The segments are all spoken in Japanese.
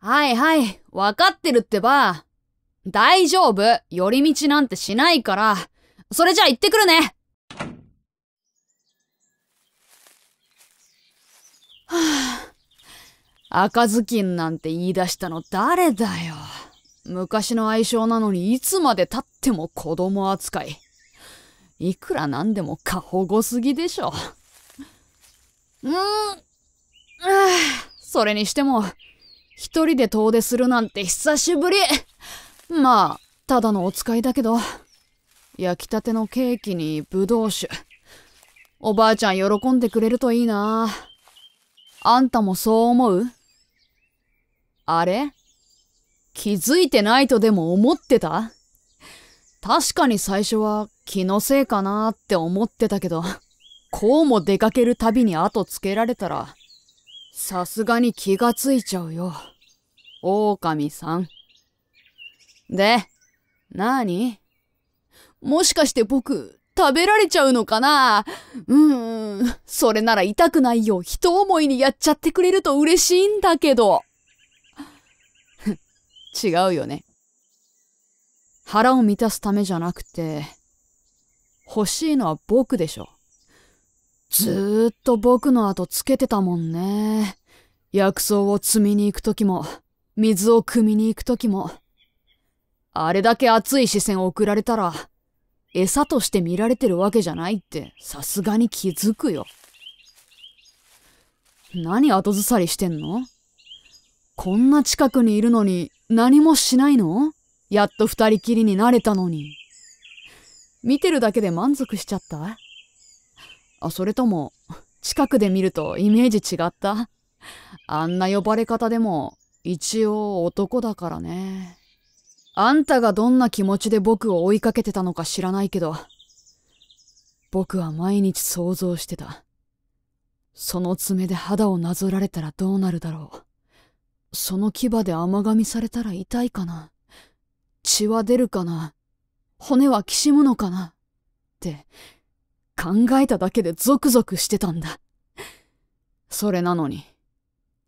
はいはい、わかってるってば。大丈夫、寄り道なんてしないから。それじゃあ行ってくるね。はあ、赤ずきんなんて言い出したの誰だよ。昔の愛称なのにいつまで経っても子供扱い。いくらなんでも過保護すぎでしょ。うん、はあ、それにしても、一人で遠出するなんて久しぶりまあ、ただのお使いだけど。焼きたてのケーキにぶどう酒。おばあちゃん喜んでくれるといいな。あんたもそう思うあれ気づいてないとでも思ってた確かに最初は気のせいかなって思ってたけど、こうも出かけるたびに後つけられたら、さすがに気がついちゃうよ。狼さん。で、なにもしかして僕、食べられちゃうのかなうーん、それなら痛くないよ。人思いにやっちゃってくれると嬉しいんだけど。違うよね。腹を満たすためじゃなくて、欲しいのは僕でしょ。ずーっと僕の後つけてたもんね。薬草を摘みに行く時も、水を汲みに行く時も。あれだけ熱い視線を送られたら、餌として見られてるわけじゃないってさすがに気づくよ。何後ずさりしてんのこんな近くにいるのに何もしないのやっと二人きりになれたのに。見てるだけで満足しちゃったあそれとも近くで見るとイメージ違ったあんな呼ばれ方でも一応男だからねあんたがどんな気持ちで僕を追いかけてたのか知らないけど僕は毎日想像してたその爪で肌をなぞられたらどうなるだろうその牙で甘噛みされたら痛いかな血は出るかな骨はきしむのかなって考えただけでゾクゾクしてたんだ。それなのに、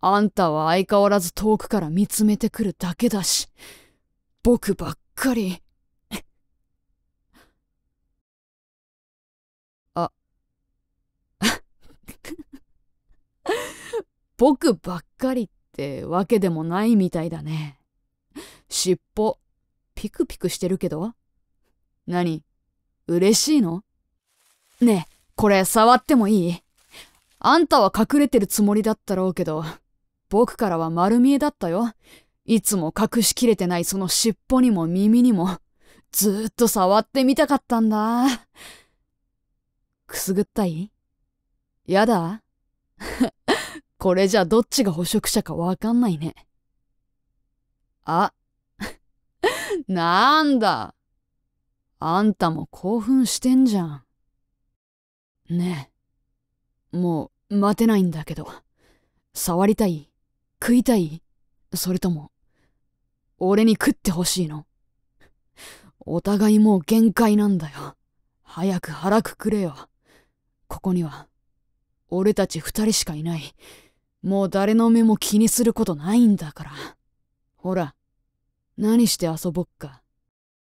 あんたは相変わらず遠くから見つめてくるだけだし、僕ばっかり。あ、僕ばっかりってわけでもないみたいだね。尻尾、ピクピクしてるけど何嬉しいのねえ、これ触ってもいいあんたは隠れてるつもりだったろうけど、僕からは丸見えだったよ。いつも隠しきれてないその尻尾にも耳にも、ずっと触ってみたかったんだ。くすぐったいやだ これじゃどっちが捕食者かわかんないね。あ、なんだ。あんたも興奮してんじゃん。ねえ。もう、待てないんだけど。触りたい食いたいそれとも、俺に食ってほしいのお互いもう限界なんだよ。早く腹くくれよ。ここには、俺たち二人しかいない。もう誰の目も気にすることないんだから。ほら、何して遊ぼっか。